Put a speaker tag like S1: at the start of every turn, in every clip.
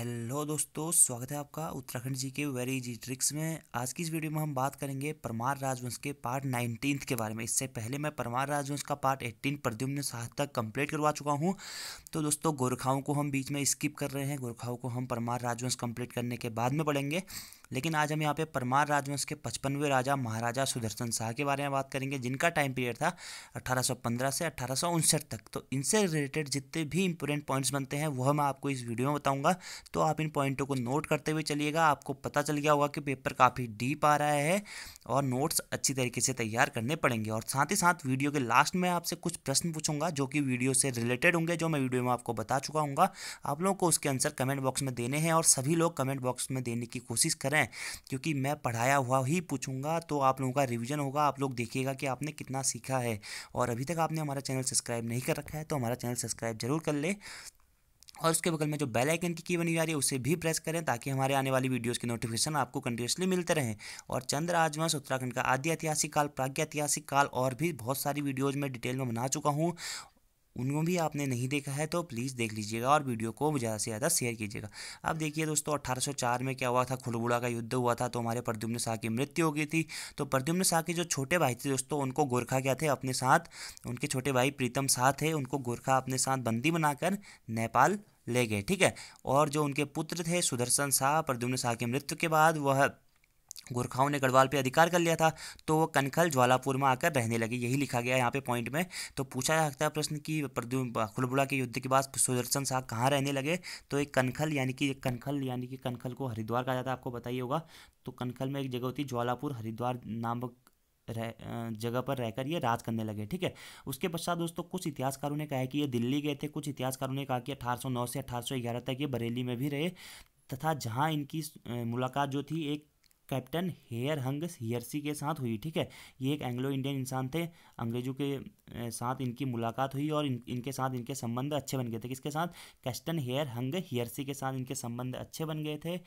S1: hello दोस्तों स्वागत है आपका उत्तराखंड जी के वेरी जी ट्रिक्स में आज की इस वीडियो में हम बात करेंगे परमार राजवंश के पार्ट नाइनटीन के बारे में इससे पहले मैं परमार राजवंश का पार्ट एट्टीन प्रद्युम्न शाह तक कंप्लीट करवा चुका हूं तो दोस्तों गोरखाओं को हम बीच में स्किप कर रहे हैं गोरखाओं को हम परमार राजवंश कम्प्लीट करने के बाद में पढ़ेंगे लेकिन आज हम यहाँ पे परमार राजवंश के पचपनवें राजा महाराजा सुदर्शन शाह के बारे में बात करेंगे जिनका टाइम पीरियड था 1815 से अठारह तक तो इनसे रिलेटेड जितने भी इंपोर्टेंट पॉइंट्स बनते हैं वह मैं आपको इस वीडियो में बताऊँगा तो आप इन पॉइंटों को नोट करते हुए चलिएगा आपको पता चल गया होगा कि पेपर काफ़ी डीप आ रहा है और नोट्स अच्छी तरीके से तैयार करने पड़ेंगे और साथ ही साथ वीडियो के लास्ट में आपसे कुछ प्रश्न पूछूंगा जो कि वीडियो से रिलेटेड होंगे जो मैं वीडियो में आपको बता चुका हूँ आप लोगों को उसके आंसर कमेंट बॉक्स में देने हैं और सभी लोग कमेंट बॉक्स में देने की कोशिश करें मैं क्योंकि मैं पढ़ाया हुआ ही पूछूंगा तो आप लोगों का रिविज़न होगा आप लोग देखिएगा कि आपने कितना सीखा है और अभी तक आपने हमारा चैनल सब्सक्राइब नहीं कर रखा है तो हमारा चैनल सब्सक्राइब ज़रूर कर ले और उसके बगल में जो बेल आइकन की की बनी जा रही है उसे भी प्रेस करें ताकि हमारे आने वाली वीडियोस के नोटिफिकेशन आपको कंटिन्यूसली मिलते रहें और चंद्र आजमस उत्तराखंड का आदि ऐतिहासिक काल प्राग्ञ ऐतिहासिक काल और भी बहुत सारी वीडियोज़ में डिटेल में बना चुका हूं उनको भी आपने नहीं देखा है तो प्लीज़ देख लीजिएगा और वीडियो को ज़्यादा से ज़्यादा शेयर कीजिएगा अब देखिए दोस्तों 1804 में क्या हुआ था खुलबुड़ा का युद्ध हुआ था तो हमारे प्रद्युम्न शाह की मृत्यु हो गई थी तो प्रद्युम्न शाह के जो छोटे भाई थे दोस्तों उनको गोरखा क्या थे अपने साथ उनके छोटे भाई प्रीतम शाह थे उनको गोरखा अपने साथ बंदी बनाकर नेपाल ले गए ठीक है और जो उनके पुत्र थे सुदर्शन शाह प्रद्युम्न शाह की मृत्यु के बाद वह गोरखाओं ने गढ़वाल पे अधिकार कर लिया था तो वो कनखल ज्वालापुर में आकर रहने लगे यही लिखा गया है यहाँ पे पॉइंट में तो पूछा जा सकता है प्रश्न कि खुलबुला के युद्ध के बाद सुदर्शन शाह कहाँ रहने लगे तो एक कनखल यानी कि कनखल यानी कि कनखल को हरिद्वार कहा जाता है आपको बताइए होगा तो कनखल में एक जगह होती है ज्वालापुर हरिद्वार नामक रह जगह पर रहकर ये राज करने लगे ठीक है उसके पश्चात दोस्तों कुछ इतिहासकारों ने कहा है कि ये दिल्ली गए थे कुछ इतिहासकारों ने कहा कि 1809 से 1811 तक ये बरेली में भी रहे तथा जहाँ इनकी मुलाकात जो थी एक कैप्टन हेयर हंग हियरसी के साथ हुई ठीक है ये एक एंग्लो इंडियन इंसान थे अंग्रेजों के साथ इनकी मुलाकात हुई और इन, इनके साथ इनके संबंध अच्छे बन गए थे किसके साथ कैस्टन हेयर हंग हियरसी के साथ इनके संबंध अच्छे बन गए थे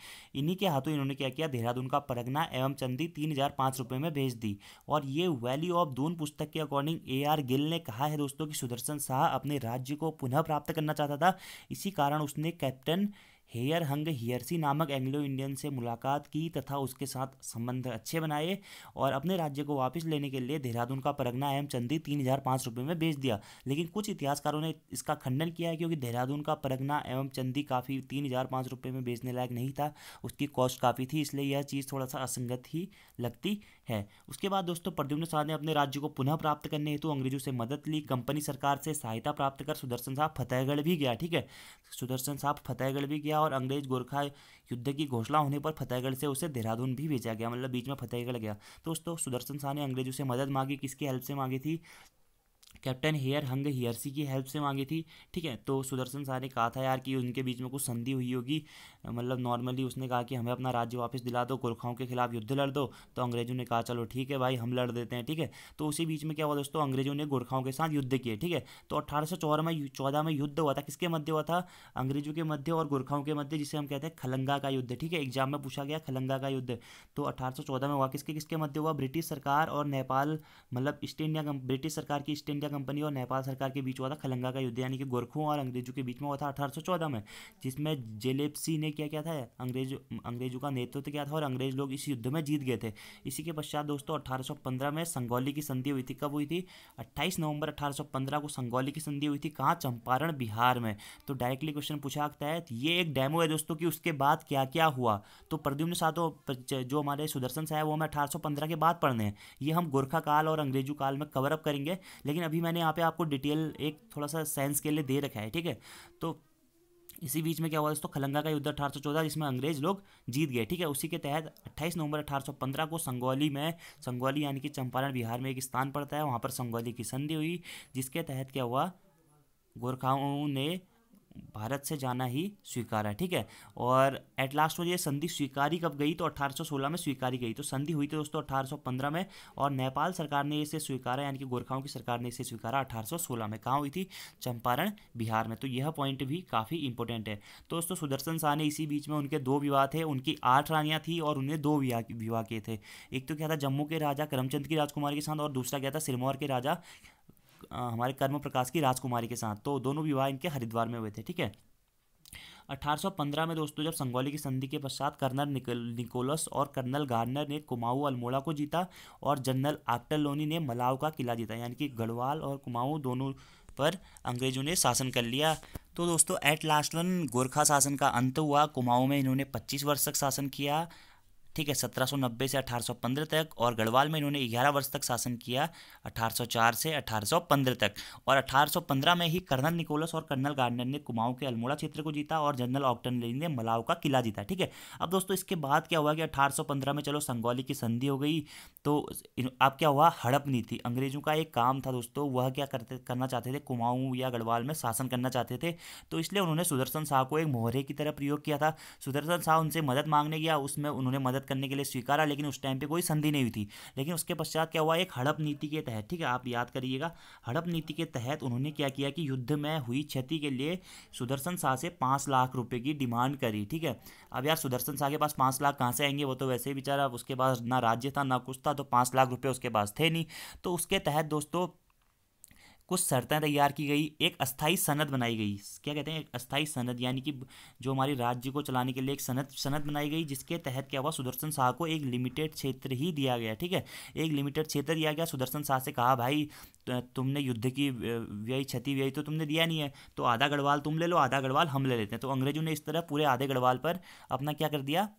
S1: इन्हीं के हाथों इन्होंने क्या किया देहरादून का परगना एवं चंदी तीन हज़ार पाँच रुपये में भेज दी और ये वैली ऑफ दून पुस्तक के अकॉर्डिंग ए आर गिल ने कहा है दोस्तों कि सुदर्शन शाह अपने राज्य को पुनः प्राप्त करना चाहता था इसी कारण उसने कैप्टन हेयर हंग हियरसी नामक एंग्लो इंडियन से मुलाकात की तथा उसके साथ संबंध अच्छे बनाए और अपने राज्य को वापस लेने के लिए देहरादून का परगना एम चंदी तीन हज़ार पाँच रुपये में बेच दिया लेकिन कुछ इतिहासकारों ने इसका खंडन किया है क्योंकि देहरादून का परगना एवं चंदी काफ़ी तीन हज़ार पाँच रुपये में बेचने लायक नहीं था उसकी कॉस्ट काफ़ी थी इसलिए यह चीज़ थोड़ा सा असंगत ही लगती है उसके बाद दोस्तों प्रद्युम्न शाह ने अपने राज्य को पुनः प्राप्त करने हेतु अंग्रेजों से मदद ली कंपनी सरकार से सहायता प्राप्त कर सुदर्शन साहब फतेहगढ़ भी गया ठीक है सुदर्शन साहब फतेहगढ़ भी गया और अंग्रेज गोरखा युद्ध की घोषणा होने पर फतेहगढ़ से उसे देहरादून भी भेजा गया मतलब बीच में फतेहगढ़ गया दोस्तों सुदर्शन शाह ने अंग्रेजों से मदद मांगी किसकी हेल्प से मांगी थी कैप्टन हेयर हंग हेयरसी की हेल्प से मांगी थी ठीक है तो सुदर्शन सारे ने कहा था यार कि उनके बीच में कुछ संधि हुई होगी मतलब नॉर्मली उसने कहा कि हमें अपना राज्य वापस दिला दो गोरखाओं के खिलाफ युद्ध लड़ दो तो अंग्रेजों ने कहा चलो ठीक है भाई हम लड़ देते हैं ठीक है तो उसी बीच में क्या हुआ दोस्तों अंग्रेजों ने गोरखाओं के साथ युद्ध किए ठीक है तो अठारह में चौदह में युद्ध हुआ था किसके मध्य हुआ था अंग्रेजों के मध्य और गोरखाओं के मध्य जिसे हम कहते हैं खलंगा का युद्ध ठीक है एग्जाम में पूछा गया खलंगा का युद्ध तो अठारह में हुआ किसके किसके मध्य हुआ ब्रिटिश सरकार और नेपाल मतलब ईस्ट इंडिया ब्रिटिश सरकार की ईस्ट इंडिया इंडिया कंपनी और नेपाल सरकार के बीच हुआ था खलंगा का युद्ध यानी कि गोरखों और अंग्रेजों के बीच में हुआ था अठारह में जिसमें जेलेपसी ने क्या क्या था अंग्रेज अंग्रेजों का नेतृत्व किया था और अंग्रेज लोग इस युद्ध में जीत गए थे इसी के पश्चात दोस्तों 1815 में संगौली की संधि हुई थी कब हुई थी अट्ठाईस नवंबर 1815 को संगौली की संधि हुई थी कहाँ चंपारण बिहार में तो डायरेक्टली क्वेश्चन पूछा जाता है ये एक डैमो है दोस्तों कि उसके बाद क्या क्या हुआ तो प्रद्युम्न साधो जो हमारे सुदर्शन साहब वो हमें अठारह के बाद पढ़ने हैं ये हम गोरखा काल और अंग्रेजों काल में कवर अप करेंगे लेकिन अभी मैंने यहाँ पे आपको डिटेल एक थोड़ा सा साइंस के लिए दे रखा है ठीक है तो इसी बीच में क्या हुआ दोस्तों खलंगा का युद्ध अठारह सौ चौदह जिसमें अंग्रेज लोग जीत गए ठीक है उसी के तहत 28 नवंबर 1815 को संगौली में संगौली यानी कि चंपारण बिहार में एक स्थान पड़ता है वहाँ पर संगौली की संधि हुई जिसके तहत क्या हुआ गोरखाओं ने भारत से जाना ही स्वीकार है ठीक है और एट लास्ट में ये संधि स्वीकारी कब गई तो 1816 में स्वीकारी गई तो संधि हुई थी तो दोस्तों 1815 में और नेपाल सरकार ने इसे स्वीकारा यानी कि गोरखाओं की सरकार ने इसे स्वीकारा 1816 में कहाँ हुई थी चंपारण बिहार में तो यह पॉइंट भी काफ़ी इंपॉर्टेंट है तो दोस्तों सुदर्शन शाह ने इसी बीच में उनके दो विवाह थे उनकी आठ रानियाँ थी और उन्हें दो विवाह किए थे एक तो क्या था जम्मू के राजा करमचंद की राजकुमारी के साथ और दूसरा क्या था सिरमौर के राजा हमारे कर्म प्रकाश की राजकुमारी के साथ तो दोनों विवाह इनके हरिद्वार में हुए थे ठीक है 1815 में दोस्तों जब संगौली की संधि के पश्चात कर्नल निकोलस और कर्नल गार्नर ने कुमाऊ अल्मोड़ा को जीता और जनरल आक्टलोनी ने मलाव का किला जीता यानी कि गढ़वाल और कुमाऊ दोनों पर अंग्रेजों ने शासन कर लिया तो दोस्तों एट लास्ट वन गोरखा शासन का अंत हुआ कुमाऊँ में इन्होंने 25 वर्ष तक शासन किया ठीक है 1790 से 1815 तक और गढ़वाल में इन्होंने 11 वर्ष तक शासन किया 1804 से 1815 तक और 1815 में ही कर्नल निकोलस और कर्नल गार्डनर ने कुमाऊं के अल्मोड़ा क्षेत्र को जीता और जनरल ऑक्टन लेनी ने मलाव का किला जीता ठीक है अब दोस्तों इसके बाद क्या हुआ कि अठारह में चलो संगौली की संधि हो गई तो अब क्या हुआ हड़प नीति अंग्रेजों का एक काम था दोस्तों वह क्या करते करना चाहते थे कुमाऊं या गढ़वाल में शासन करना चाहते थे तो इसलिए उन्होंने सुदर्शन शाह को एक मोहरे की तरह प्रयोग किया था सुदर्शन शाह उनसे मदद मांगने गया उसमें उन्होंने मदद मदद करने के लिए स्वीकारा लेकिन उस टाइम पर कोई संधि नहीं हुई थी लेकिन उसके पश्चात क्या हुआ एक हड़प नीति के तहत ठीक है आप याद करिएगा हड़प नीति के तहत उन्होंने क्या किया कि युद्ध में हुई क्षति के लिए सुदर्शन शाह से पाँच लाख रुपये की डिमांड करी ठीक है अब यार सुदर्शन शाह के पास पाँच लाख कहाँ से आएंगे वो तो वैसे ही बेचारा उसके पास ना राज्य था ना कुछ था तो पाँच लाख रुपये उसके पास थे नहीं तो उसके तहत दोस्तों कुछ शर्तें तैयार की गई एक अस्थाई सनद बनाई गई क्या कहते हैं एक अस्थाई सनद यानी कि जो हमारे राज्य को चलाने के लिए एक सनद सनद बनाई गई जिसके तहत क्या हुआ सुदर्शन शाह को एक लिमिटेड क्षेत्र ही दिया गया ठीक है एक लिमिटेड क्षेत्र दिया गया सुदर्शन शाह से कहा भाई तुमने युद्ध की व्यय क्षति व्यय तो तुमने दिया नहीं है तो आधा गढ़वाल तुम ले लो आधा गढ़वाल हम ले लेते हैं तो अंग्रेजों ने इस तरह पूरे आधे गढ़वाल पर अपना क्या कर दिया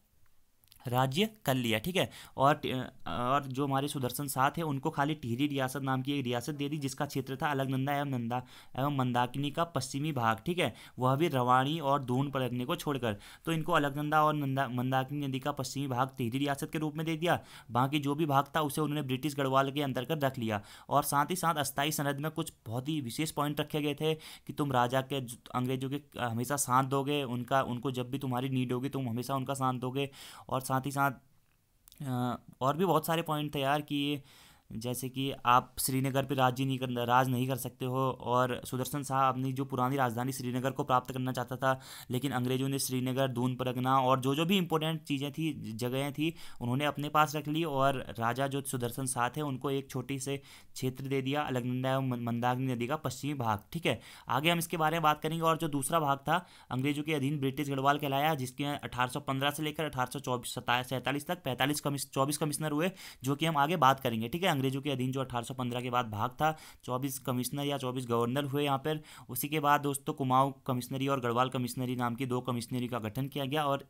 S1: राज्य कर लिया ठीक है और और जो हमारे सुदर्शन साथ है उनको खाली टिहरी रियासत नाम की एक रियासत दे दी जिसका क्षेत्र था अलगनंदा एवं नंदा एवं मंदाकिनी का पश्चिमी भाग ठीक है वह भी रवाणी और दून पलटने को छोड़कर तो इनको अलगनंदा और नंदा मंदाकिनी नदी का पश्चिमी भाग टिहरी रियासत के रूप में दे दिया बाकी जो भी भाग था उसे उन्होंने ब्रिटिश गढ़वाल के अंतर्गत रख लिया और साथ ही साथ अस्थायी सनद में कुछ बहुत ही विशेष पॉइंट रखे गए थे कि तुम राजा के अंग्रेजों के हमेशा साथ दोगे उनका उनको जब भी तुम्हारी नीड होगी तुम हमेशा उनका साथ दोगे और साथ साथ ही साथ और भी बहुत सारे पॉइंट थे यार कि जैसे कि आप श्रीनगर पर राज्य नहीं कर राज नहीं कर सकते हो और सुदर्शन शाह अपनी जो पुरानी राजधानी श्रीनगर को प्राप्त करना चाहता था लेकिन अंग्रेजों ने श्रीनगर दून परगना और जो जो भी इंपॉर्टेंट चीज़ें थी जगहें थी उन्होंने अपने पास रख ली और राजा जो सुदर्शन शाह थे उनको एक छोटी से क्षेत्र दे दिया अलगनंदा एवं मंदाग्नि नदी का पश्चिमी भाग ठीक है आगे हम इसके बारे में बात करेंगे और जो दूसरा भाग था अंग्रेजों के अधीन ब्रिटिश गढ़वाल कहलाया जिसके अठारह से लेकर अठारह सौ तक पैंतालीस कमिश चौबीस कमिश्नर हुए जो कि हम आगे बात करेंगे ठीक है अंग्रेजों के अधीन जो 1815 के बाद भाग था 24 कमिश्नर या 24 गवर्नर हुए यहाँ पर उसी के बाद दोस्तों कुमाऊँ कमिश्नरी और गढ़वाल कमिश्नरी नाम की दो कमिश्नरी का गठन किया गया और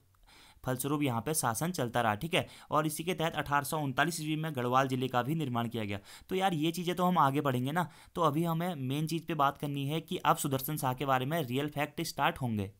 S1: फलस्वरूप यहाँ पे शासन चलता रहा ठीक है और इसी के तहत अठारह ईस्वी में गढ़वाल जिले का भी निर्माण किया गया तो यार ये चीज़ें तो हम आगे बढ़ेंगे ना तो अभी हमें मेन चीज़ पे बात करनी है कि अब सुदर्शन शाह के बारे में रियल फैक्ट स्टार्ट होंगे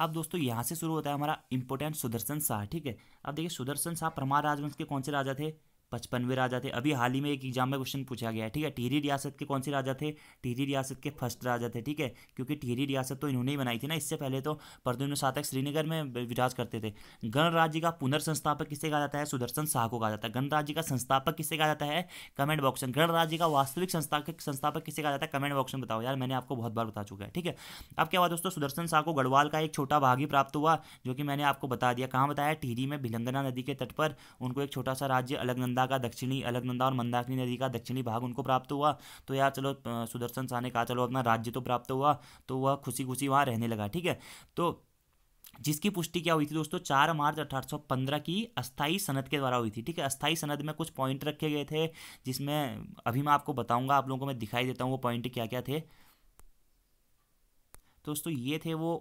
S1: अब दोस्तों यहाँ से शुरू होता है हमारा इंपोर्टेंट सुदर्शन शाह ठीक है अब देखिए सुदर्शन शाह परमार राजवंश के कौन से राजा थे पचपनवे राजा थे अभी हाल ही में एक एग्जाम में क्वेश्चन पूछा गया है ठीक है टिहरी रियासत के कौन से राजा थे टिहरी रियासत के फर्स्ट राजा थे ठीक है क्योंकि टिहरी रियासत तो इन्होंने ही बनाई थी ना इससे पहले तो परदुन सातक श्रीनगर में विराज करते थे गणराज्य का पुनर्संस्थापक किसे कहा जाता है सुदर्शन शाह को कहा जाता है गणराज्य का संस्थापक किसे कहा जाता है कमेंट बॉक्स में गणराज्य का वास्तविक संस्थापक संस्थापक किसे कहा जाता है कमेंट बॉक्स में बताओ यार मैंने आपको बहुत बार बता चुका है ठीक है अब क्या हुआ दोस्तों सुदर्शन शाह को गढ़वाल का एक छोटा भाग ही प्राप्त हुआ जो कि मैंने आपको बता दिया कहाँ बताया टिहरी में भिलंगना नदी के तट पर उनको एक छोटा सा राज्य अलग नंदा मंदा का दक्षिणी अलकनंदा और मंदाकिनी नदी का दक्षिणी भाग उनको प्राप्त हुआ तो यार चलो सुदर्शन शाह ने कहा चलो अपना राज्य तो प्राप्त हुआ तो वह खुशी खुशी वहाँ रहने लगा ठीक है तो जिसकी पुष्टि क्या हुई थी दोस्तों चार मार्च 1815 की अस्थाई सनद के द्वारा हुई थी ठीक है अस्थाई सनद में कुछ पॉइंट रखे गए थे जिसमें अभी मैं आपको बताऊंगा आप लोगों को मैं दिखाई देता हूं वो पॉइंट क्या क्या थे दोस्तों ये थे वो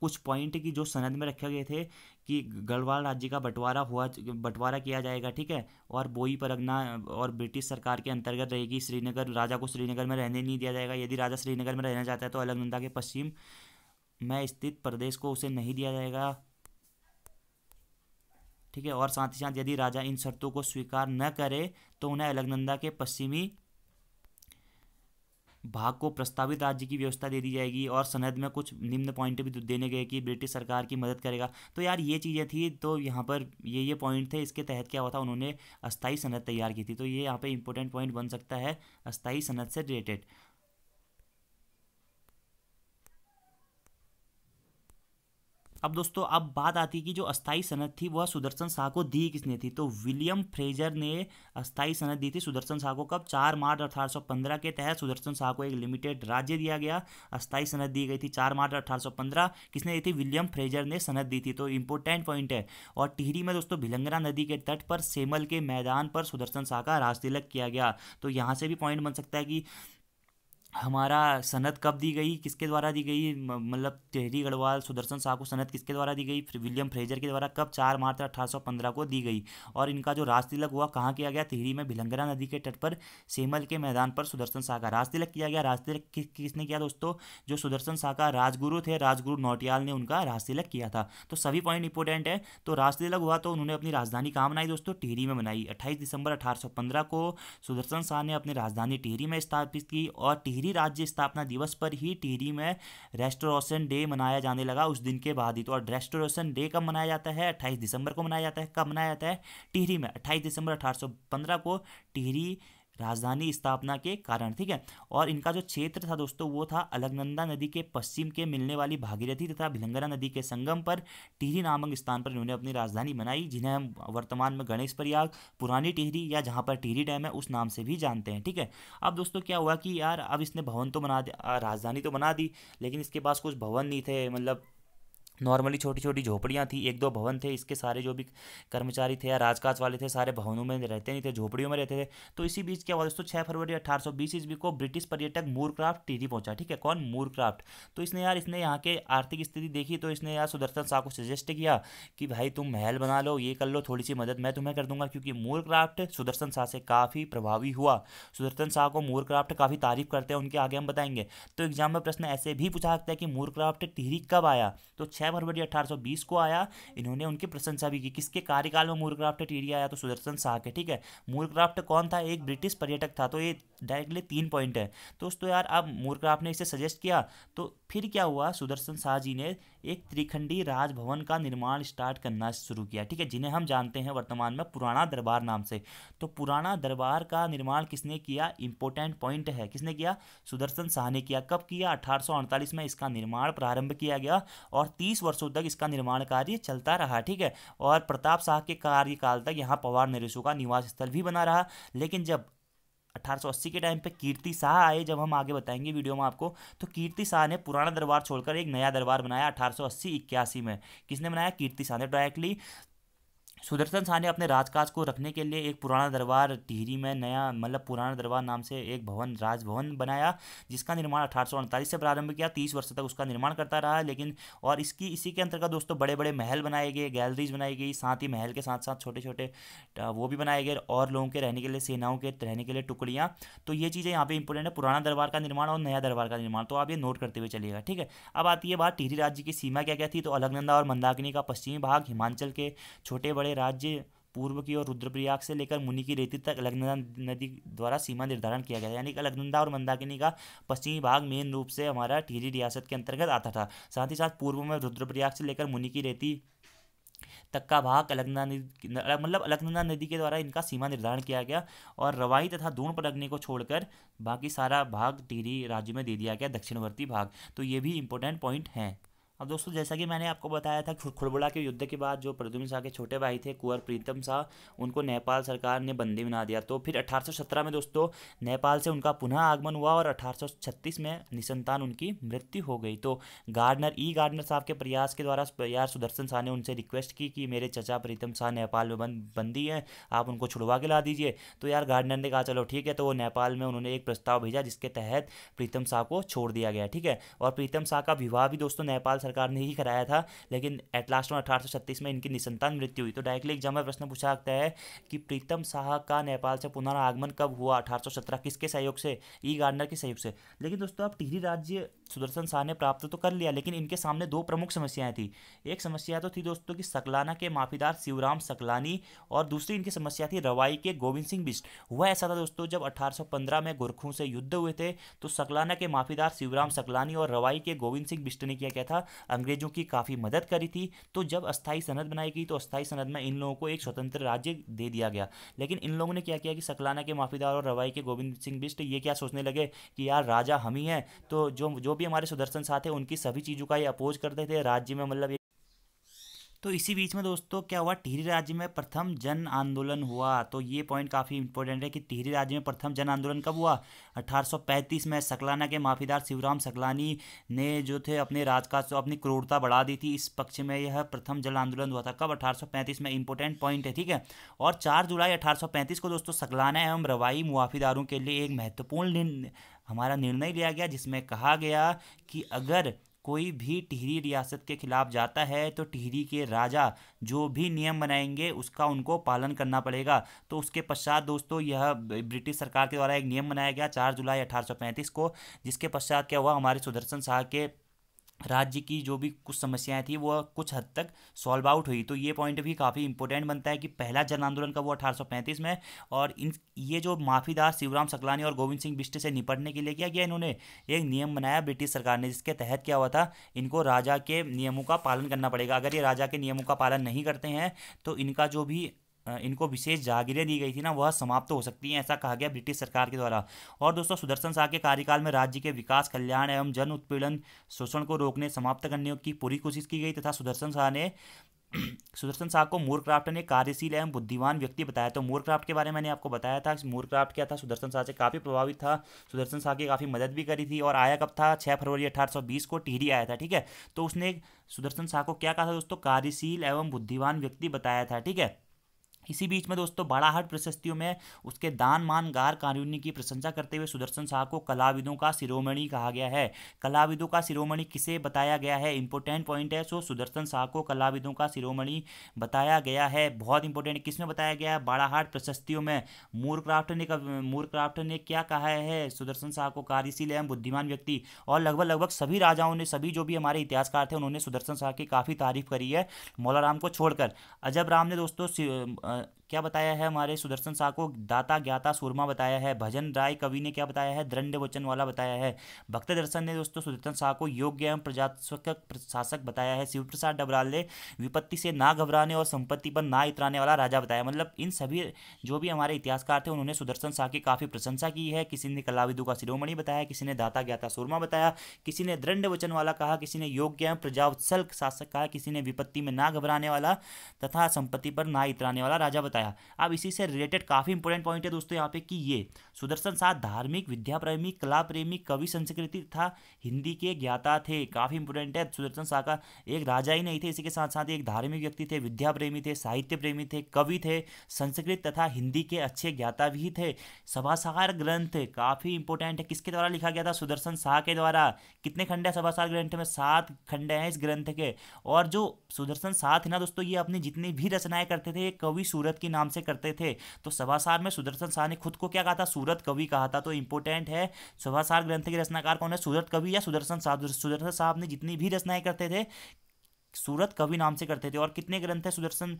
S1: कुछ पॉइंट की जो सनद में रखे गए थे कि गढ़वाल राज्य का बंटवारा हुआ बंटवारा किया जाएगा ठीक है और बोई परगना और ब्रिटिश सरकार के अंतर्गत रहेगी श्रीनगर राजा को श्रीनगर में रहने नहीं दिया जाएगा यदि राजा श्रीनगर में रहना चाहता है तो अलगनंदा के पश्चिम में स्थित प्रदेश को उसे नहीं दिया जाएगा ठीक है और साथ ही साथ यदि राजा इन शर्तों को स्वीकार न करे तो उन्हें अलगनंदा के पश्चिमी भाग को प्रस्तावित राज्य की व्यवस्था दे दी जाएगी और सनद में कुछ निम्न पॉइंट भी देने गए कि ब्रिटिश सरकार की मदद करेगा तो यार ये चीज़ें थी तो यहाँ पर ये ये पॉइंट थे इसके तहत क्या हुआ था उन्होंने अस्थाई सनद तैयार की थी तो ये यहाँ पर इंपॉर्टेंट पॉइंट बन सकता है अस्थाई सनद से रिलेटेड अब दोस्तों अब बात आती है कि जो अस्थाई सनद थी वह सुदर्शन शाह को दी किसने थी तो विलियम फ्रेजर ने अस्थाई सनद दी थी सुदर्शन शाह को कब चार मार्च अठारह के तहत सुदर्शन शाह को एक लिमिटेड राज्य दिया गया अस्थाई सनद दी गई थी चार मार्च अठारह किसने दी थी विलियम फ्रेजर ने सनद दी थी तो इंपॉर्टेंट पॉइंट है और टिहरी में दोस्तों भिलंगरा नदी के तट पर सेमल के मैदान पर सुदर्शन शाह का राजतिलक किया गया तो यहाँ से भी पॉइंट बन सकता है कि हमारा सनत कब दी गई किसके द्वारा दी गई मतलब टेहरी गढ़वाल सुदर्शन शाह को सनत किसके द्वारा दी गई विलियम फ्रेजर के द्वारा कब चार मार्च अठारह को दी गई और इनका जो राज तिलक हुआ कहाँ किया गया टिहरी में भिलंगरा नदी के तट पर सेमल के मैदान पर सुदर्शन शाह का राज तिलक किया गया राज तिलक कि, किसने किया दोस्तों जो सुदर्शन शाह का राजगुरु थे राजगुरु नौटियाल ने उनका राज तिलक किया था तो सभी पॉइंट इंपॉर्टेंट है तो राज तिलक हुआ तो उन्होंने अपनी राजधानी कहाँ बनाई दोस्तों टिहरी में बनाई अट्ठाईस दिसंबर अठारह को सुदर्शन शाह ने अपनी राजधानी टिहरी में स्थापित की और टिहरी टिहरी राज्य स्थापना दिवस पर ही टिहरी में रेस्टोरेशन डे मनाया जाने लगा उस दिन के बाद ही तो और रेस्टोरेशन डे कब मनाया जाता है अट्ठाईस दिसंबर को मनाया जाता है कब मनाया जाता है टिहरी में अट्ठाईस दिसंबर अठारह को टिहरी राजधानी स्थापना के कारण ठीक है और इनका जो क्षेत्र था दोस्तों वो था अलगनंदा नदी के पश्चिम के मिलने वाली भागीरथी तथा भिलंगरा नदी के संगम पर टिहरी नामक स्थान पर इन्होंने अपनी राजधानी बनाई जिन्हें हम वर्तमान में गणेश प्रयाग पुरानी टिहरी या जहाँ पर टिहरी डैम है उस नाम से भी जानते हैं ठीक है अब दोस्तों क्या हुआ कि यार अब इसने भवन तो बना दिया राजधानी तो बना दी लेकिन इसके पास कुछ भवन नहीं थे मतलब नॉर्मली छोटी छोटी झोपड़ियाँ थी एक दो भवन थे इसके सारे जो भी कर्मचारी थे या राजकाज वाले थे सारे भवनों में रहते नहीं थे झोपड़ियों में रहते थे तो इसी बीच क्या हुआ दोस्तों छः फरवरी अठारह सौ बीस ईस्वी को ब्रिटिश पर्यटक मूरक्राफ्ट टीरी पहुंचा ठीक है कौन मूरक्राफ्ट तो इसने यार इसने यहाँ के आर्थिक स्थिति देखी तो इसने यार सुदर्शन शाह को सजेस्ट किया कि भाई तुम महल बना लो ये कर लो थोड़ी सी मदद मैं तुम्हें कर दूंगा क्योंकि मूरक्राफ्ट सुदर्शन शाह से काफ़ी प्रभावी हुआ सुदर्शन शाह को मूरक्राफ्ट काफ़ी तारीफ करते हैं उनके आगे हम बताएंगे तो एग्जाम में प्रश्न ऐसे भी पूछा सकता है कि मूरक्राफ्ट टिहरी कब आया तो छः छः फरवरी अठारह सौ बीस को आया इन्होंने उनकी प्रशंसा भी की किसके कार्यकाल में मूरक्राफ्ट टीरिया आया तो सुदर्शन शाह के ठीक है मूरक्राफ्ट कौन था एक ब्रिटिश पर्यटक था तो ये डायरेक्टली तीन पॉइंट है दोस्तों यार अब मूरक्राफ्ट ने इसे सजेस्ट किया तो फिर क्या हुआ सुदर्शन शाह जी ने एक त्रिखंडी राजभवन का निर्माण स्टार्ट करना शुरू किया ठीक है जिन्हें हम जानते हैं वर्तमान में पुराना दरबार नाम से तो पुराना दरबार का निर्माण किसने किया इंपॉर्टेंट पॉइंट है किसने किया सुदर्शन शाह ने किया कब किया अठारह में इसका निर्माण प्रारंभ किया गया और तीस वर्षों तक इसका निर्माण कार्य चलता रहा ठीक है और प्रताप शाह के कार्यकाल तक यहाँ पवार नरेशों का निवास स्थल भी बना रहा लेकिन जब 1880 के टाइम पे कीर्ति शाह आए जब हम आगे बताएंगे वीडियो में आपको तो कीर्ति शाह ने पुराना दरबार छोड़कर एक नया दरबार बनाया अठारह सौ में किसने बनाया कीर्ति शाह ने डायरेक्टली सुदर्शन शाह ने अपने राजकाज को रखने के लिए एक पुराना दरबार टिहरी में नया मतलब पुराना दरबार नाम से एक भवन राजभवन बनाया जिसका निर्माण अठारह से प्रारंभ किया तीस वर्ष तक उसका निर्माण करता रहा लेकिन और इसकी इसी के अंतर्गत दोस्तों बड़े बड़े महल बनाए गए गैलरीज बनाई गई साथ ही महल के साथ साथ छोटे छोटे वो भी बनाए गए और लोगों के रहने के लिए सेनाओं के रहने के लिए टुकड़ियाँ तो ये चीज़ें यहाँ पे इंपोर्टेंट है पुराना दरबार का निर्माण और नया दरबार का निर्माण तो आप ये नोट करते हुए चलिएगा ठीक है अब आती है बात टिहरी राज्य की सीमा क्या क्या थी तो अलगनंदा और मंदाकिनी का पश्चिमी भाग हिमाचल के छोटे बड़े राज्य पूर्व की ओर रुद्रप्रयाग से लेकर मुनि की रेती तक अलगनंदा नदी द्वारा सीमा निर्धारण किया गया था यानी कि अलगनंदा और मंदाकिनी का पश्चिमी भाग मेन रूप से हमारा टिहरी रियासत के अंतर्गत आता था साथ ही साथ पूर्व में रुद्रप्रयाग से लेकर मुनि की रेती तक का भाग अलगनंदा नदी मतलब अलगनंदा नदी के द्वारा इनका सीमा निर्धारण किया गया और रवाई तथा दूण परगने को छोड़कर बाकी सारा भाग टिहरी राज्य में दे दिया गया दक्षिणवर्ती भाग तो ये भी इंपॉर्टेंट पॉइंट हैं अब दोस्तों जैसा कि मैंने आपको बताया था खुरबुड़ा के युद्ध के बाद जो प्रद्युम शाह के छोटे भाई थे कुंवर प्रीतम शाह उनको नेपाल सरकार ने बंदी बना दिया तो फिर 1817 में दोस्तों नेपाल से उनका पुनः आगमन हुआ और 1836 में निसंतान उनकी मृत्यु हो गई तो गार्डनर ई गार्डनर साहब के प्रयास के द्वारा यार सुदर्शन शाह ने उनसे रिक्वेस्ट की कि मेरे चचा प्रीतम शाह नेपाल में बंदी हैं आप उनको छुड़वा के ला दीजिए तो यार गार्डनर ने कहा चलो ठीक है तो वो नेपाल में उन्होंने एक प्रस्ताव भेजा जिसके तहत प्रीतम शाह को छोड़ दिया गया ठीक है और प्रीतम शाह का विवाह भी दोस्तों नेपाल सरकार ने ही कराया था लेकिन एट लास्ट में अठारह में इनकी निसंतान मृत्यु हुई तो डायरेक्टली एग्जाम में प्रश्न पूछा सकता है कि प्रीतम शाह का नेपाल से पुनरागमन कब हुआ अठारह किसके सहयोग से ई गार्डनर के सहयोग से लेकिन दोस्तों आप टिहरी राज्य सुदर्शन शाह ने प्राप्त तो कर लिया लेकिन इनके सामने दो प्रमुख समस्याएं थी एक समस्या तो थी दोस्तों की सकलाना के माफीदार शिवराम सकलानी और दूसरी इनकी समस्या थी रवाई के गोविंद सिंह बिस्ट हुआ ऐसा था दोस्तों जब 1815 में गोरखों से युद्ध हुए थे तो सकलाना के माफीदार शिवराम सकलानी और रवाई के गोविंद सिंह बिस्ट ने क्या क्या था अंग्रेजों की काफ़ी मदद करी थी तो जब अस्थायी सनद बनाई गई तो अस्थायी सनद में इन लोगों को एक स्वतंत्र राज्य दे दिया गया लेकिन इन लोगों ने क्या किया कि सकलाना के माफीदार और रवाई के गोविंद सिंह बिस्ट ये क्या सोचने लगे कि यार राजा हम ही हैं तो जो जो भी हमारे सुदर्शन साथ है उनकी सभी चीज़ों का ये अपोज करते थे राज्य में मतलब तो इसी बीच में दोस्तों क्या हुआ टिहरी राज्य में प्रथम जन आंदोलन हुआ तो ये पॉइंट काफ़ी इंपॉर्टेंट है कि टिहरी राज्य में प्रथम जन आंदोलन कब हुआ 1835 में सकलाना के माफीदार शिवराम सकलानी ने जो थे अपने राजकाज से अपनी क्रूरता बढ़ा दी थी इस पक्ष में यह प्रथम जन आंदोलन हुआ था कब 1835 में इंपॉर्टेंट पॉइंट है ठीक है और चार जुलाई अठारह को दोस्तों सकलाना एवं रवाई मुआफीदारों के लिए एक महत्वपूर्ण हमारा निर्णय लिया गया जिसमें कहा गया कि अगर कोई भी टिहरी रियासत के खिलाफ जाता है तो टिहरी के राजा जो भी नियम बनाएंगे उसका उनको पालन करना पड़ेगा तो उसके पश्चात दोस्तों यह ब्रिटिश सरकार के द्वारा एक नियम बनाया गया चार जुलाई अठारह को जिसके पश्चात क्या हुआ हमारे सुदर्शन शाह के राज्य की जो भी कुछ समस्याएं थी वो कुछ हद तक सॉल्व आउट हुई तो ये पॉइंट भी काफ़ी इंपॉर्टेंट बनता है कि पहला जन आंदोलन का वो अठारह में और इन ये जो माफ़ीदार शिवराम सकलानी और गोविंद सिंह बिष्ट से निपटने के लिए क्या किया इन्होंने एक नियम बनाया ब्रिटिश सरकार ने जिसके तहत क्या हुआ था इनको राजा के नियमों का पालन करना पड़ेगा अगर ये राजा के नियमों का पालन नहीं करते हैं तो इनका जो भी इनको विशेष जागीरें दी गई थी ना वह समाप्त तो हो सकती हैं ऐसा कहा गया ब्रिटिश सरकार के द्वारा और दोस्तों सुदर्शन शाह के कार्यकाल में राज्य के विकास कल्याण एवं जन उत्पीड़न शोषण को रोकने समाप्त करने की पूरी कोशिश की गई तथा सुदर्शन शाह ने सुदर्शन शाह को मोरक्राफ्ट ने कार्यशील एवं बुद्धिमान व्यक्ति बताया तो मोरक्राफ्ट के बारे में मैंने आपको बताया था मोरक्राफ्ट क्या था सुदर्शन शाह से काफ़ी प्रभावित था सुदर्शन शाह की काफ़ी मदद भी करी थी और आया कब था छह फरवरी 1820 को टिहरी आया था ठीक है तो उसने सुदर्शन शाह को क्या कहा था दोस्तों कार्यशील एवं बुद्धिमान व्यक्ति बताया था ठीक है इसी बीच में दोस्तों बड़ाहट प्रशस्तियों में उसके दान मान गार कानूनी की प्रशंसा करते हुए सुदर्शन शाह को कलाविदों का शिरोमणि कहा गया है कलाविदों का शिरोमणि किसे बताया गया है इंपॉर्टेंट पॉइंट है सो सुदर्शन शाह को कलाविदों का शिरोमणि बताया गया है बहुत इंपॉर्टेंट किस में बताया गया है बड़ाहाट प्रशस्तियों में मूरक्राफ्ट ने मूरक्राफ्ट ने क्या कहा है सुदर्शन शाह को कार्यशील एवं बुद्धिमान व्यक्ति और लगभग लगभग सभी राजाओं ने सभी जो भी हमारे इतिहासकार थे उन्होंने सुदर्शन शाह की काफ़ी तारीफ करी है मौलाराम को छोड़कर अजब राम ने दोस्तों not क्या बताया है हमारे सुदर्शन शाह को दाता ज्ञाता सूरमा बताया है भजन राय कवि ने क्या बताया है दृंड वचन वाला बताया है भक्त दर्शन ने दोस्तों सुदर्शन शाह को योग्य एवं प्रजासक प्रशासक बताया है शिव प्रसाद डबराल ने विपत्ति से ना घबराने और संपत्ति पर ना इतराने वाला राजा बताया मतलब इन सभी जो भी हमारे इतिहासकार थे उन्होंने सुदर्शन शाह की काफ़ी प्रशंसा की है किसी ने कलाविदु का शिरोमणि बताया किसी ने दाता ज्ञाता सुरमा बताया किसी ने दृंड वचन वाला कहा किसी ने योग्य एवं प्रजात्सल शासक कहा किसी ने विपत्ति में ना घबराने वाला तथा संपत्ति पर ना इतराने वाला राजा बताया बताया अब इसी से रिलेटेड काफ़ी इंपॉर्टेंट पॉइंट है दोस्तों यहाँ पे कि ये सुदर्शन साथ धार्मिक विद्या प्रेमी कला प्रेमी कवि संस्कृति था हिंदी के ज्ञाता थे काफ़ी इंपॉर्टेंट है सुदर्शन शाह का एक राजा ही नहीं थे इसी के साथ साथ एक धार्मिक व्यक्ति थे विद्या प्रेमी थे साहित्य प्रेमी थे कवि थे संस्कृत तथा हिंदी के अच्छे ज्ञाता भी थे सभासार ग्रंथ काफ़ी इंपॉर्टेंट है किसके द्वारा लिखा गया था सुदर्शन शाह के द्वारा कितने खंड है सभासार ग्रंथ में सात खंड हैं इस ग्रंथ के और जो सुदर्शन शाह थे ना दोस्तों ये अपनी जितनी भी रचनाएं करते थे कवि सूरत के नाम से करते थे तो सभासार में सुदर्शन शाह ने खुद को क्या कहा था सूरत कवि कहा था तो इंपॉर्टेंट है सभासार ग्रंथ के रचनाकार कौन है सूरत कवि या सुदर्शन शाह सुदर्शन साहब ने जितनी भी रचनाएं करते थे सूरत कवि नाम से करते थे और कितने ग्रंथ है सुदर्शन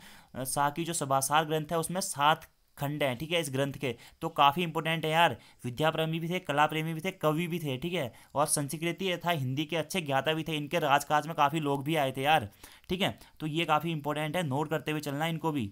S1: शाह की जो सभासार ग्रंथ है उसमें सात खंड हैं ठीक है इस ग्रंथ के तो काफ़ी इंपॉर्टेंट है यार विद्या प्रेमी भी थे कला प्रेमी भी थे कवि भी थे ठीक है और संस्कृति था हिंदी के अच्छे ज्ञाता भी थे इनके राजकाज में काफ़ी लोग भी आए थे यार ठीक है तो ये काफ़ी इंपॉर्टेंट है नोट करते हुए चलना इनको भी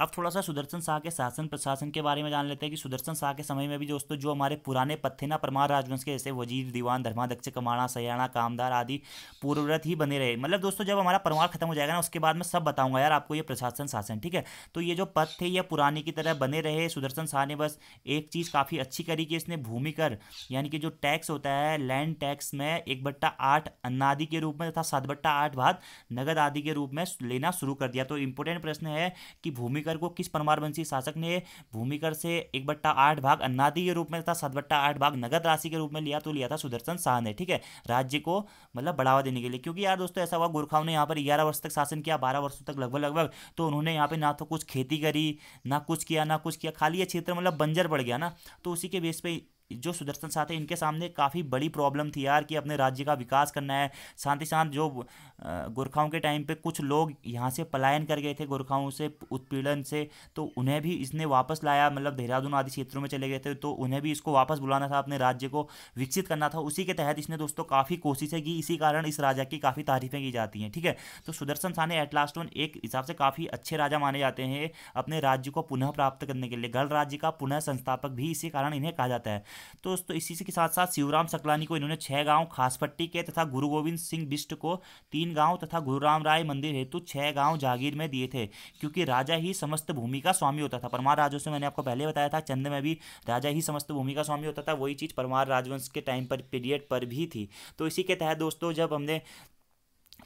S1: अब थोड़ा सा सुदर्शन शाह के शासन प्रशासन के बारे में जान लेते हैं कि सुदर्शन शाह के समय में भी दोस्तों जो हमारे पुराने पत्थेना परमार राजवंश के जैसे वजीर दीवान धर्माध्यक्ष कमाणा सयाणा कामदार आदि पूर्वरत ही बने रहे मतलब दोस्तों जब हमारा परमार खत्म हो जाएगा ना उसके बाद मैं सब बताऊंगा यार आपको ये प्रशासन शासन ठीक है तो ये जो पद थे ये पुराने की तरह बने रहे सुदर्शन शाह ने बस एक चीज़ काफ़ी अच्छी करी कि इसने भूमि कर यानी कि जो टैक्स होता है लैंड टैक्स में एक बट्टा आठ अन्नादि के रूप में तथा सात बट्टा आठ भाग नगद आदि के रूप में लेना शुरू कर दिया तो इम्पोर्टेंट प्रश्न है कि भूमि भूमिकर को किस परमारवंशी शासक ने भूमिकर से एक बट्टा आठ भाग अन्नादि के रूप में तथा सात बट्टा आठ भाग नगद राशि के रूप में लिया तो लिया था सुदर्शन शाह ने ठीक है राज्य को मतलब बढ़ावा देने के लिए क्योंकि यार दोस्तों ऐसा हुआ गोरखाओं ने यहाँ पर ग्यारह वर्ष तक शासन किया बारह वर्षों तक लगभग लगभग तो उन्होंने यहाँ पे ना तो कुछ खेती करी ना कुछ किया ना कुछ किया खाली ये क्षेत्र मतलब बंजर पड़ गया ना तो उसी के बेस पर जो सुदर्शन साथ इनके सामने काफ़ी बड़ी प्रॉब्लम थी यार कि अपने राज्य का विकास करना है साथ ही साथ जो गोरखाओं के टाइम पे कुछ लोग यहाँ से पलायन कर गए थे गोरखाओं से उत्पीड़न से तो उन्हें भी इसने वापस लाया मतलब देहरादून आदि क्षेत्रों में चले गए थे तो उन्हें भी इसको वापस बुलाना था अपने राज्य को विकसित करना था उसी के तहत इसने दोस्तों काफ़ी कोशिशें की इसी कारण इस राजा की काफ़ी तारीफें की जाती हैं ठीक है तो सुदर्शन साने वन एक हिसाब से काफ़ी अच्छे राजा माने जाते हैं अपने राज्य को पुनः प्राप्त करने के लिए गढ़ राज्य का पुनः संस्थापक भी इसी कारण इन्हें कहा जाता है तो दोस्तों इसी के साथ साथ शिवराम सकलानी को इन्होंने छः गांव खासपट्टी के तथा गुरु गोविंद सिंह बिष्ट को तीन गांव तथा गुरुराम राय मंदिर हेतु छः गांव जागीर में दिए थे क्योंकि राजा ही समस्त भूमि का स्वामी होता था परमार राजों से मैंने आपको पहले बताया था चंद में भी राजा ही समस्त भूमि का स्वामी होता था वही चीज़ परमार राजवंश के टाइम पर पीरियड पर भी थी तो इसी के तहत दोस्तों जब हमने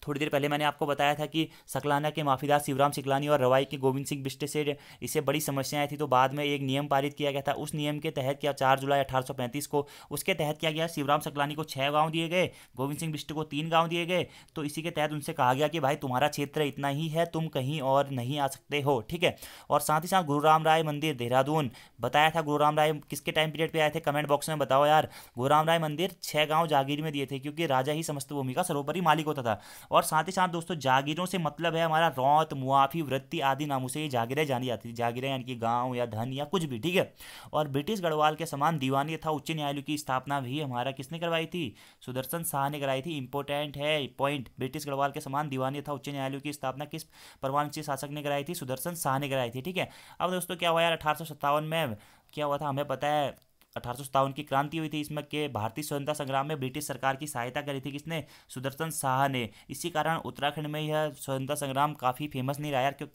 S1: थोड़ी देर पहले मैंने आपको बताया था कि सकलाना के माफीदार शिवराम सिकलानी और रवाई के गोविंद सिंह बिष्ट से इसे बड़ी समस्याएं थी तो बाद में एक नियम पारित किया गया था उस नियम के तहत क्या चार जुलाई अठारह को उसके तहत क्या गया शिवराम सकलानी को छः गांव दिए गए गोविंद सिंह बिष्ट को तीन गाँव दिए गए तो इसी के तहत उनसे कहा गया कि भाई तुम्हारा क्षेत्र इतना ही है तुम कहीं और नहीं आ सकते हो ठीक है और साथ ही साथ गुरु राम राय मंदिर देहरादून बताया था गुरु राम राय किसके टाइम पीरियड पर आए थे कमेंट बॉक्स में बताओ यार गुरु राम राय मंदिर छः गाँव जागीर में दिए थे क्योंकि राजा ही समस्त भूमि का सर्वोपरि मालिक होता था और साथ ही साथ दोस्तों जागीरों से मतलब है हमारा रौत मुआफी वृत्ति आदि नामों से ये जागीरें जानी जाती थी जागीरें यानी कि गाँव या धन या कुछ भी ठीक है और ब्रिटिश गढ़वाल के समान दीवानी था उच्च न्यायालय की स्थापना भी हमारा किसने करवाई थी सुदर्शन शाह ने कराई थी इंपॉर्टेंट है पॉइंट ब्रिटिश गढ़वाल के समान दीवानी था उच्च न्यायालय की स्थापना किस परवानसी शासक ने कराई थी सुदर्शन शाह ने कराई थी ठीक है अब दोस्तों क्या हुआ यार अठारह में क्या हुआ था हमें पता है अठारह की क्रांति हुई थी इसमें के भारतीय स्वतंत्रता संग्राम में ब्रिटिश सरकार की सहायता करी थी किसने सुदर्शन शाह ने इसी कारण उत्तराखंड में यह स्वतंत्रता संग्राम काफ़ी फेमस नहीं रहा यार क्यों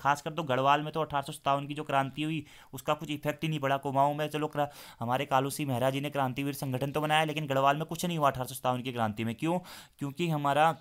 S1: खासकर तो गढ़वाल में तो अठारह की जो क्रांति हुई उसका कुछ इफेक्ट ही नहीं पड़ा कुमाऊं में चलो हमारे कालूसी मेहरा जी ने क्रांतिवीर संगठन तो बनाया लेकिन गढ़वाल में कुछ नहीं हुआ अठारह की क्रांति में क्यों क्योंकि हमारा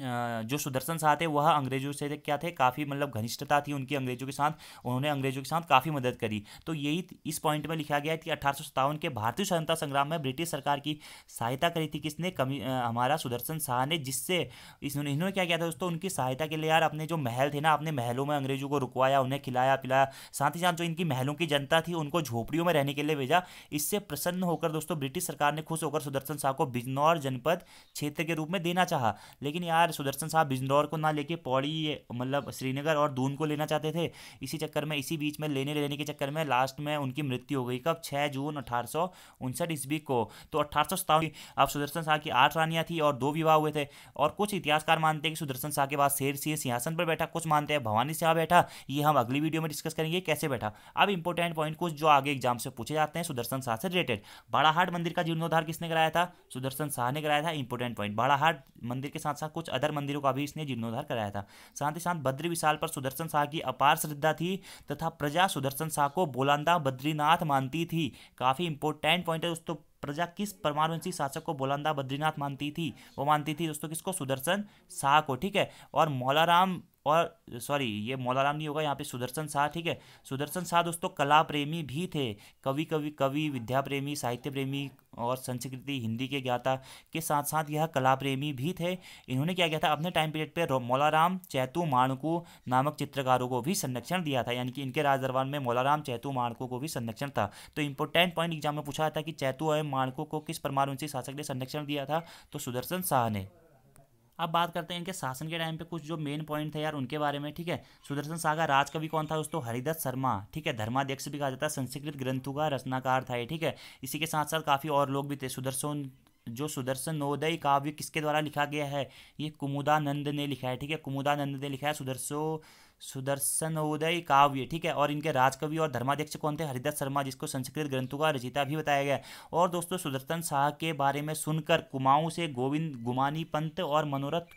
S1: जो सुदर्शन शाह थे वह अंग्रेजों से क्या थे काफ़ी मतलब घनिष्ठता थी उनकी अंग्रेजों के साथ उन्होंने अंग्रेजों के साथ काफ़ी मदद करी तो यही इस पॉइंट में लिखा गया है कि अठारह के भारतीय स्वतंत्रता संग्राम में ब्रिटिश सरकार की सहायता करी थी किसने कमी हमारा सुदर्शन शाह ने जिससे इन्होंने इन्होंने क्या किया था दोस्तों उनकी सहायता के लिए यार अपने जो महल थे ना अपने महलों में अंग्रेजों को रुकवाया उन्हें खिलाया पिलाया साथ ही साथ जो इनकी महलों की जनता थी उनको झोपड़ियों में रहने के लिए भेजा इससे प्रसन्न होकर दोस्तों ब्रिटिश सरकार ने खुश होकर सुदर्शन शाह को बिजनौर जनपद क्षेत्र के रूप में देना चाहा लेकिन यार लगातार सुदर्शन साहब बिजनौर को ना लेके पौड़ी मतलब श्रीनगर और दून को लेना चाहते थे इसी चक्कर में इसी बीच में लेने लेने के चक्कर में लास्ट में उनकी मृत्यु हो गई कब छः जून अठारह ईस्वी को तो अठारह अब सुदर्शन शाह की आठ रानियाँ थी और दो विवाह हुए थे और कुछ इतिहासकार मानते हैं कि सुदर्शन शाह के बाद शेर सिंह सिंहासन पर बैठा कुछ मानते हैं भवानी शाह बैठा ये हम अगली वीडियो में डिस्कस करेंगे कैसे बैठा अब इंपॉर्टेंट पॉइंट कुछ जो आगे एग्जाम से पूछे जाते हैं सुदर्शन शाह से रिलेटेड बाड़ाहाट मंदिर का जीर्णोद्धार किसने कराया था सुदर्शन शाह ने कराया था इंपॉर्टेंट पॉइंट बाड़ाहाट मंदिर के साथ साथ कुछ अदर मंदिरों का भी इसने जीर्णोद्धार कराया था साथ ही साथ बद्री विशाल पर सुदर्शन शाह की अपार श्रद्धा थी तथा प्रजा सुदर्शन शाह को बोलांदा बद्रीनाथ मानती थी काफ़ी इंपॉर्टेंट पॉइंट है दोस्तों प्रजा किस परमारवंशी शासक को बोलांदा बद्रीनाथ मानती थी वो मानती थी दोस्तों किसको सुदर्शन शाह को ठीक है और मौलाराम और सॉरी ये मौलाराम नहीं होगा यहाँ पे सुदर्शन शाह ठीक है सुदर्शन शाह दोस्तों कला प्रेमी भी थे कवि कवि कवि विद्या प्रेमी साहित्य प्रेमी और संस्कृति हिंदी के ज्ञाता के साथ साथ यह कला प्रेमी भी थे इन्होंने क्या किया था अपने टाइम पीरियड पे मौलाराम चैतू माणकू नामक चित्रकारों को भी संरक्षण दिया था यानी कि इनके राजदरबार में मौलाराम चैतू माणकू को भी संरक्षण था तो इंपॉर्टेंट पॉइंट एग्जाम में पूछा था कि चैतू एवं माणकू को किस परमाणु शासक ने संरक्षण दिया था तो सुदर्शन शाह ने अब बात करते हैं इनके शासन के टाइम पे कुछ जो मेन पॉइंट थे यार उनके बारे में ठीक है सुदर्शन सागर राजकवि कौन था दोस्तों हरिदत्त शर्मा ठीक है धर्माध्यक्ष भी कहा जाता है संस्कृत ग्रंथों का रचनाकार था ये ठीक है इसी के साथ साथ काफ़ी और लोग भी थे सुदर्शन जो सुदर्शनोदय काव्य किसके द्वारा लिखा गया है ये कुमुदानंद ने लिखा है ठीक है कुमुदानंद ने लिखा है सुदर्शो सुदर्शनोदय काव्य ठीक है और इनके राजकवि और धर्माध्यक्ष कौन थे हरिदत्त शर्मा जिसको संस्कृत ग्रंथों का रचिता भी बताया गया और दोस्तों सुदर्शन शाह के बारे में सुनकर कुमाऊं से गोविंद गुमानी पंत और मनोरथ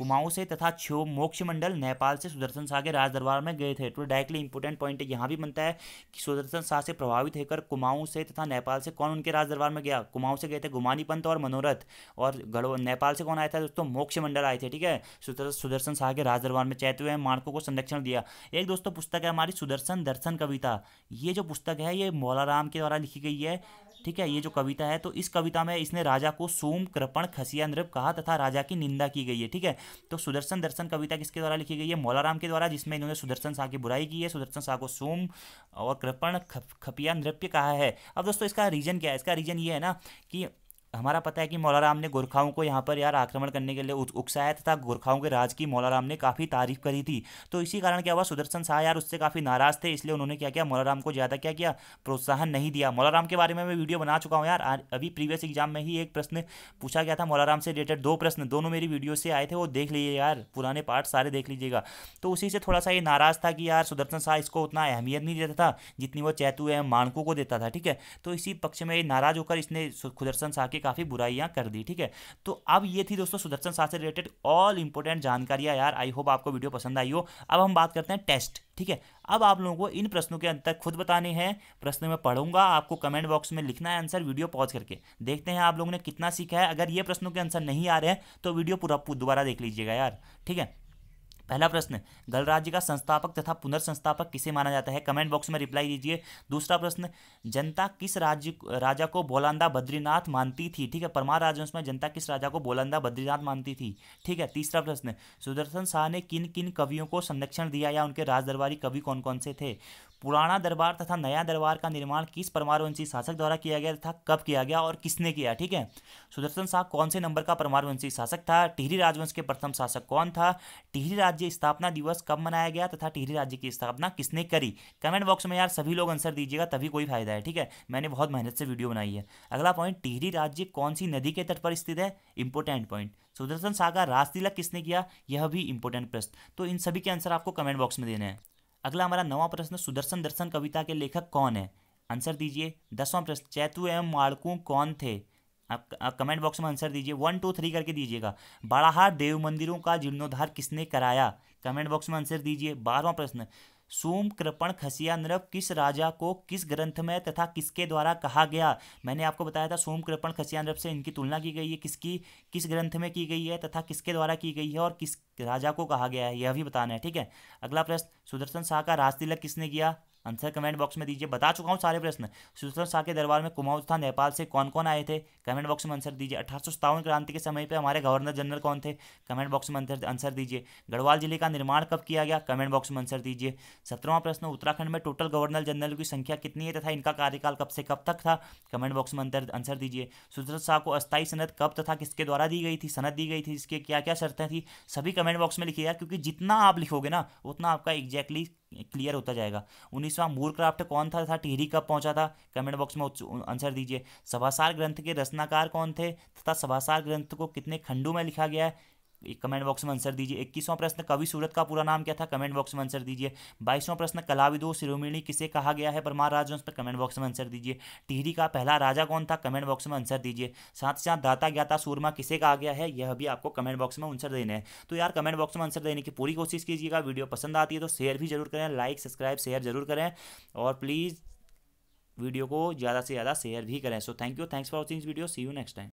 S1: कुमाऊं से तथा छो मोक्ष मंडल नेपाल से सुदर्शन शाह के राजदरबार में गए थे तो डायरेक्टली इंपोर्टेंट पॉइंट यहाँ भी बनता है कि सुदर्शन शाह से प्रभावित होकर कुमाऊं से तथा नेपाल से कौन उनके राजदरबार में गया कुमाऊं से गए थे गुमानी पंत और मनोरथ और गढ़ नेपाल से कौन आया था दोस्तों मोक्ष मंडल आए थे ठीक है सुदर्शन शाह के राजदरबार में चैत हुए मार्कों को संरक्षण दिया एक दोस्तों पुस्तक है हमारी सुदर्शन दर्शन कविता ये जो पुस्तक है ये मौलाराम के द्वारा लिखी गई है ठीक है ये जो कविता है तो इस कविता में इसने राजा को सोम कृपण खसिया नृप कहा तथा राजा की निंदा की गई है ठीक है तो सुदर्शन दर्शन कविता किसके द्वारा लिखी गई है मौलाराम के द्वारा जिसमें इन्होंने सुदर्शन शाह की बुराई की है सुदर्शन शाह को सोम और कृपण खपिया नृप्य कहा है अब दोस्तों इसका रीजन क्या है इसका रीजन ये है ना कि हमारा पता है कि मौलाराम ने गोरखाओं को यहाँ पर यार आक्रमण करने के लिए उकसाया था गोरखाओं के राज की मौलाराम ने काफ़ी तारीफ करी थी तो इसी कारण क्या हुआ सुदर्शन शाह यार उससे काफ़ी नाराज थे इसलिए उन्होंने क्या किया मौलाराम को ज़्यादा क्या किया प्रोत्साहन नहीं दिया मौलाराम के बारे में मैं वीडियो बना चुका हूँ यार अभी प्रीवियस एग्जाम में ही एक प्रश्न पूछा गया था मौलाराम से रिलेटेड दो प्रश्न दोनों मेरी वीडियो से आए थे वो देख लीजिए यार पुराने पार्ट सारे देख लीजिएगा तो उसी से थोड़ा सा ये नाराज़ था कि यार सुदर्शन शाह इसको उतना अहमियत नहीं देता था जितनी वो चैतु एम मानकू को देता था ठीक है तो इसी पक्ष में ये नाराज़ होकर इसने सुदर्शन शाह के काफ़ी बुराइयां कर दी ठीक है तो अब ये थी दोस्तों सुदर्शन शाह से रिलेटेड ऑल इंपॉर्टेंट जानकारियां यार आई होप आपको वीडियो पसंद आई हो अब हम बात करते हैं टेस्ट ठीक है अब आप लोगों को इन प्रश्नों के अंतर खुद बताने हैं प्रश्न में पढ़ूंगा आपको कमेंट बॉक्स में लिखना है आंसर वीडियो पॉज करके देखते हैं आप लोगों ने कितना सीखा है अगर ये प्रश्नों के आंसर नहीं आ रहे हैं तो वीडियो पूरा दोबारा देख लीजिएगा यार ठीक है पहला प्रश्न गणराज्य का संस्थापक तथा पुनर्संस्थापक किसे माना जाता है कमेंट बॉक्स में रिप्लाई दीजिए दूसरा प्रश्न जनता किस राज्य राजा को बोलांदा बद्रीनाथ मानती थी ठीक है परमार राजवंश में जनता किस राजा को बोलांदा बद्रीनाथ मानती थी ठीक है तीसरा प्रश्न सुदर्शन शाह ने किन किन कवियों को संरक्षण दिया या उनके राजदरबारी कवि कौन कौन से थे पुराना दरबार तथा नया दरबार का निर्माण किस परमारवंशी शासक द्वारा किया गया तथा कब किया गया और किसने किया ठीक है सुदर्शन शाह कौन से नंबर का परमारवंशी शासक था टिहरी राजवंश के प्रथम शासक कौन था टिहरी राज्य स्थापना दिवस कब मनाया गया तथा टिहरी राज्य की स्थापना किसने करी कमेंट बॉक्स में यार सभी लोग आंसर दीजिएगा तभी कोई फायदा है ठीक है मैंने बहुत मेहनत से वीडियो बनाई है अगला पॉइंट टिहरी राज्य कौन सी नदी के तट पर स्थित है इंपोर्टेंट पॉइंट सुदर्शन शाह का राजतिलक किसने किया यह भी इंपोर्टेंट प्रश्न तो इन सभी के आंसर आपको कमेंट बॉक्स में देने हैं अगला हमारा नवा प्रश्न सुदर्शन दर्शन कविता के लेखक कौन है आंसर दीजिए दसवां प्रश्न चैतु एवं माड़कू कौन थे आप, आप कमेंट बॉक्स में आंसर दीजिए वन टू थ्री करके दीजिएगा बड़ाहार देव मंदिरों का जीर्णोद्धार किसने कराया कमेंट बॉक्स में आंसर दीजिए बारहवां प्रश्न सोम कृपण खसिया नृप किस राजा को किस ग्रंथ में तथा किसके द्वारा कहा गया मैंने आपको बताया था सोम कृपण खसिया नृप से इनकी तुलना की गई है किसकी किस ग्रंथ में की गई है तथा किसके द्वारा की गई है और किस राजा को कहा गया है यह भी बताना है ठीक है अगला प्रश्न सुदर्शन शाह का राजतिलक किसने किया आंसर कमेंट बॉक्स में दीजिए बता चुका हूँ सारे प्रश्न सुशासन शाह के दरबार में कुमाऊ तथा नेपाल से कौन कौन आए थे कमेंट बॉक्स में आंसर दीजिए अठारह क्रांति के समय पर हमारे गवर्नर जनरल कौन थे कमेंट बॉक्स में आंसर दीजिए गढ़वाल जिले का निर्माण कब किया गया कमेंट बॉक्स में आंसर दीजिए सत्रहवां प्रश्न उत्तराखंड में टोटल गवर्नर जनरल की संख्या कितनी है तथा इनका कार्यकाल कब से कब तक था कमेंट बॉक्स में आंसर दीजिए सुशासन शाह को अस्थायी सनत कब तथा किसके द्वारा दी गई थी सनत दी गई थी इसके क्या क्या शर्तें थी सभी कमेंट बॉक्स में लिखिएगा क्योंकि जितना आप लिखोगे ना उतना आपका एग्जैक्टली क्लियर होता जाएगा उन्नीसवां मूर क्राफ्ट कौन था था टिहरी कब पहुंचा था कमेंट बॉक्स में आंसर दीजिए सभासार ग्रंथ के रचनाकार कौन थे तथा सभासार ग्रंथ को कितने खंडों में लिखा गया है कमेंट बॉक्स में आंसर दीजिए इक्कीसवां प्रश्न कवि सूरत का पूरा नाम क्या था कमेंट बॉक्स में आंसर दीजिए बाईसवां प्रश्न कलाविदो शिरोमिणी किसे कहा गया है परमार राजवंश पर कमेंट बॉक्स में आंसर दीजिए टिहरी का पहला राजा कौन था कमेंट बॉक्स में आंसर दीजिए साथ ही साथ दाता ज्ञाता सूरमा किसे कहा गया है यह भी आपको कमेंट बॉक्स में आंसर देने हैं तो यार कमेंट बॉक्स में आंसर देने की पूरी कोशिश कीजिएगा वीडियो पसंद आती है तो शेयर भी जरूर करें लाइक सब्सक्राइब शेयर जरूर करें और प्लीज़ वीडियो को ज़्यादा से ज़्यादा शेयर भी करें so thank you thanks for watching video see you next time